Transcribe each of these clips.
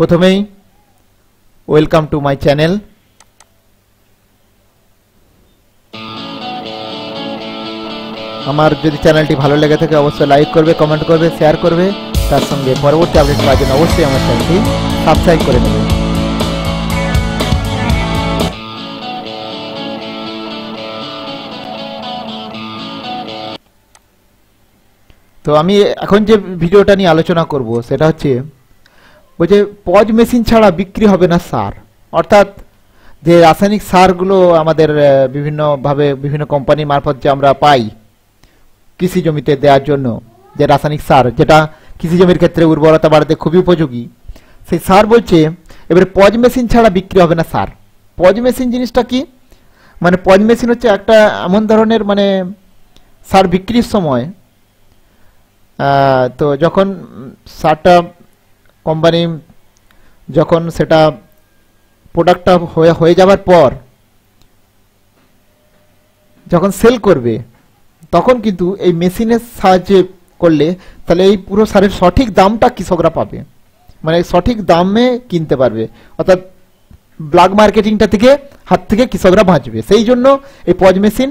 প্রথমেই welcome to my channel আমার যদি চ্যানেলটি ভালো লেগে থাকে অবশ্যই লাইক করবে কমেন্ট করবে শেয়ার করবে তার সঙ্গে পরবর্তী আপডেট পাওয়ার জন্য অবশ্যই আমার চ্যানেলটি সাবস্ক্রাইব করে নেবেন তো আমি এখন যে ভিডিওটা নিয়ে আলোচনা করব সেটা হচ্ছে বলছে পজ মেশিন ছাড়া বিক্রি হবে না সার অর্থাৎ যে রাসায়নিক সারগুলো আমাদের বিভিন্নভাবে বিভিন্ন কোম্পানি মারফত যে আমরা পাই কৃষি জমিতে দেওয়ার জন্য যে রাসায়নিক সার যেটা কৃষি জমির ক্ষেত্রে উর্বরতা বাড়াতে খুবই উপযোগী সেই সার বলছে এবারে পজ মেশিন ছাড়া বিক্রি হবে না সার পজ মেশিন জিনিসটা কি মানে পজ মেশিন হচ্ছে একটা এমন ধরনের মানে সার বিক্রির সময় তো যখন সারটা কোম্পানি যখন সেটা প্রোডাক্টটা হয়ে হয়ে যাবার পর যখন সেল করবে তখন কিন্তু এই মেশিনের সাহায্যে করলে তাহলে এই পুরো সারের সঠিক দামটা কৃষকরা পাবে মানে সঠিক দামে কিনতে পারবে অর্থাৎ ব্ল্যাক মার্কেটিংটা থেকে হাত থেকে কৃষকরা বাঁচবে সেই জন্য এই পজ মেশিন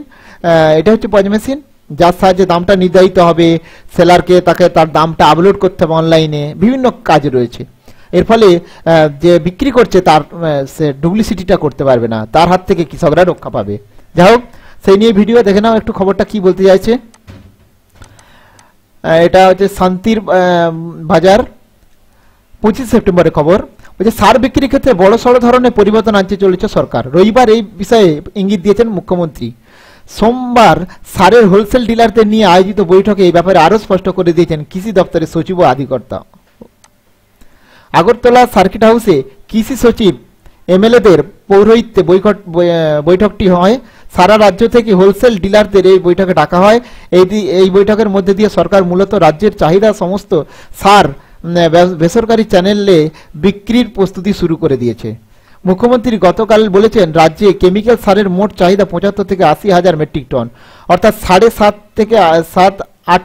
এটা হচ্ছে পজ মেশিন যার সাহায্যে দামটা নির্ধারিত হবে সেলারকে তাকে তার দামটা আপলোড করতে হবে অনলাইনে বিভিন্ন কাজ রয়েছে এর ফলে যে বিক্রি করছে তার সে ডুপ্লিসিটিটা করতে পারবে না তার হাত থেকে কৃষকরা রক্ষা পাবে যাই হোক সেই নিয়ে ভিডিও দেখে নাও একটু খবরটা কি বলতে চাইছে এটা হচ্ছে শান্তির বাজার পঁচিশ সেপ্টেম্বরের খবর বলছে সার বিক্রির ক্ষেত্রে বড় সড় ধরনের পরিবর্তন আনতে চলেছে সরকার রবিবার এই বিষয়ে ইঙ্গিত দিয়েছেন মুখ্যমন্ত্রী সোমবার সারের হোলসেল ডিলারদের নিয়ে আয়োজিত বৈঠকে এই ব্যাপারে আরও স্পষ্ট করে দিয়েছেন কৃষি দপ্তরের সচিব ও আধিকর্তা আগরতলা সার্কিট হাউসে কৃষি সচিব এমএলএদের পৌরোহিত্যে বৈঠক বৈঠকটি হয় সারা রাজ্য থেকে হোলসেল ডিলারদের এই বৈঠকে ডাকা হয় এই এই বৈঠকের মধ্যে দিয়ে সরকার মূলত রাজ্যের চাহিদা সমস্ত সার বেসরকারি চ্যানেলে বিক্রির প্রস্তুতি শুরু করে দিয়েছে মুখ্যমন্ত্রী গতকাল বলেছেন রাজ্যে কেমিক্যাল সারের মোট চাহিদা পঁচাত্তর থেকে আশি হাজার মেট্রিক টন অর্থাৎ সাড়ে সাত থেকে সাত আট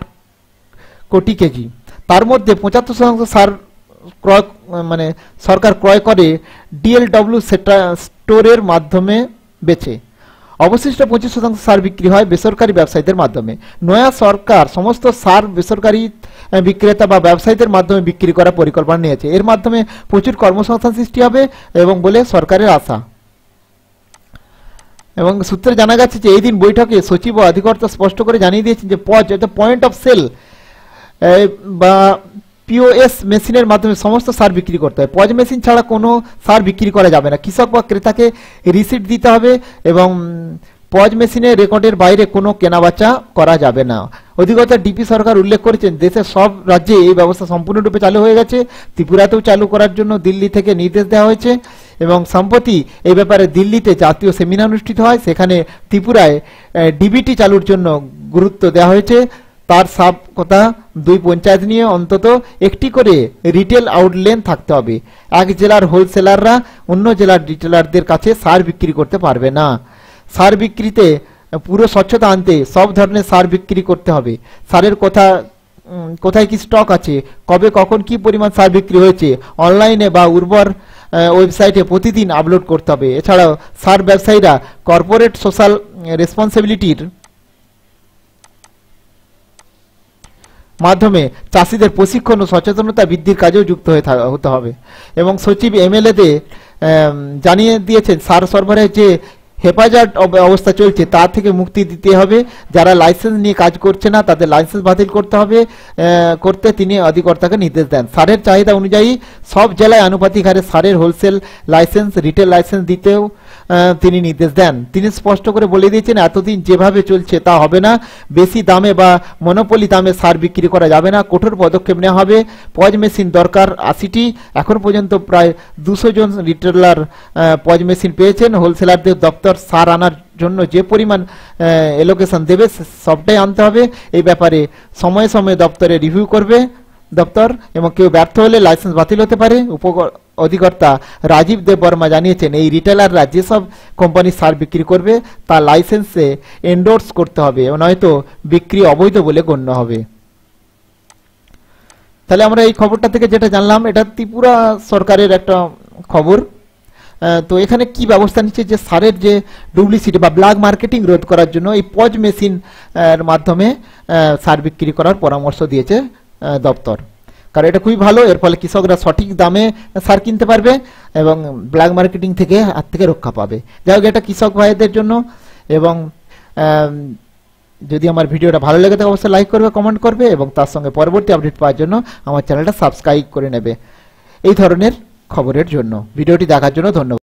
কোটি কেজি তার মধ্যে পঁচাত্তর শতাংশ সার ক্রয় মানে সরকার ক্রয় করে ডিএলডব্লিউ স্টোরের মাধ্যমে বেছে অবশিষ্ট পঁচিশ শতাংশ সার বিক্রি হয় বেসরকারি ব্যবসায়ীদের মাধ্যমে নয়া সরকার সমস্ত সার বেসরকারি বিক্রেতা বা ব্যবসায়ীদের মাধ্যমে বিক্রি করার পরিকল্পনা নিয়েছে এর মাধ্যমে প্রচুর কর্মসংস্থান সৃষ্টি হবে এবং বলে সরকারের আশা এবং সূত্রে জানা গেছে যে এই দিন বৈঠকে সচিব ও অধিকর্তা স্পষ্ট করে জানিয়ে দিয়েছেন যে পজ অর্থাৎ পয়েন্ট অফ সেল বা পিওএস মেশিনের মাধ্যমে সমস্ত সার বিক্রি করতে হয় পজ মেশিন ছাড়া কোনো সার বিক্রি করা যাবে না কৃষক বা ক্রেতাকে রিসিট দিতে হবে এবং পজ মেশিনে রেকর্ডের বাইরে কোনো কেনাবেচা করা যাবে না অধিকতর ডিপি সরকার উল্লেখ করেছেন দেশের সব রাজ্যে এই ব্যবস্থা সম্পূর্ণরূপে চালু হয়ে গেছে ত্রিপুরাতেও চালু করার জন্য দিল্লি থেকে নির্দেশ দেওয়া হয়েছে এবং সম্প্রতি এই ব্যাপারে দিল্লিতে জাতীয় সেমিনার অনুষ্ঠিত হয় সেখানে ত্রিপুরায় ডিবিটি চালুর জন্য গুরুত্ব দেওয়া হয়েছে তার সাব কথা দুই পঞ্চায়েত নিয়ে অন্তত একটি করে রিটেল আউটলেন থাকতে হবে এক জেলার হোলসেলাররা অন্য জেলার রিটেলারদের কাছে সার বিক্রি করতে পারবে না সার বিক্রিতে পুরো স্বচ্ছতা আনতে সব ধরনের সার বিক্রি করতে হবে সারের কথা কোথায় কি স্টক আছে কবে কখন কি পরিমাণ সার বিক্রি হয়েছে অনলাইনে বা উর্বর ওয়েবসাইটে প্রতিদিন আপলোড করতে হবে এছাড়াও সার ব্যবসায়ীরা কর্পোরেট সোশ্যাল রেসপন্সিবিলিটির মাধ্যমে চাষিদের প্রশিক্ষণ ও সচেতনতা বৃদ্ধির কাজেও যুক্ত হয়ে হতে হবে এবং সচিব এমএলএতে জানিয়ে দিয়েছেন সার সরবরাহে যে হেফাজত অবস্থা চলছে তার থেকে মুক্তি দিতে হবে যারা লাইসেন্স নিয়ে কাজ করছে না তাদের লাইসেন্স বাতিল করতে হবে করতে তিনি অধিকর্তাকে নির্দেশ দেন সারের চাহিদা অনুযায়ী সব জেলায় আনুপাতিক হারে সারের হোলসেল লাইসেন্স রিটেল লাইসেন্স দিতেও তিনি নির্দেশ দেন তিনি স্পষ্ট করে বলে দিয়েছেন এতদিন যেভাবে চলছে তা হবে না বেশি দামে বা মনোপলি দামে সার বিক্রি করা যাবে না কঠোর পদক্ষেপ নেওয়া হবে পজ মেশিন দরকার আশিটি এখন পর্যন্ত প্রায় দুশো জন রিটেলার পজ মেশিন পেয়েছেন হোলসেলারদের দপ্তর সার আনার জন্য যে পরিমাণ এলোকেশন দেবে সবটাই আনতে হবে এই ব্যাপারে সময়ে সময়ে দপ্তরে রিভিউ করবে দপ্তর এবং কেউ ব্যর্থ হলে লাইসেন্স বাতিল হতে পারে উপকর অধিকর্তা রাজীব দেববর্মা জানিয়েছেন এই রিটেলাররা যেসব কোম্পানি সার বিক্রি করবে তা লাইসেন্সে এন্ডোর্স করতে হবে নয়তো বিক্রি অবৈধ বলে গণ্য হবে তাহলে আমরা এই খবরটা থেকে যেটা জানলাম এটা ত্রিপুরা সরকারের একটা খবর তো এখানে কি ব্যবস্থা নিচ্ছে যে সারের যে ডুপ্লিসিটি বা ব্ল্যাক মার্কেটিং রোধ করার জন্য এই পজ মেশিন মাধ্যমে সার বিক্রি করার পরামর্শ দিয়েছে দপ্তর কারণ এটা খুবই ভালো এর ফলে কৃষকরা সঠিক দামে সার কিনতে পারবে এবং ব্ল্যাক মার্কেটিং থেকে হাত থেকে রক্ষা পাবে যাই হোক এটা কৃষক ভাইদের জন্য এবং যদি আমার ভিডিওটা ভালো লেগে থাকে অবশ্যই লাইক করবে কমেন্ট করবে এবং তার সঙ্গে পরবর্তী আপডেট পাওয়ার জন্য আমার চ্যানেলটা সাবস্ক্রাইব করে নেবে এই ধরনের খবরের জন্য ভিডিওটি দেখার জন্য ধন্যবাদ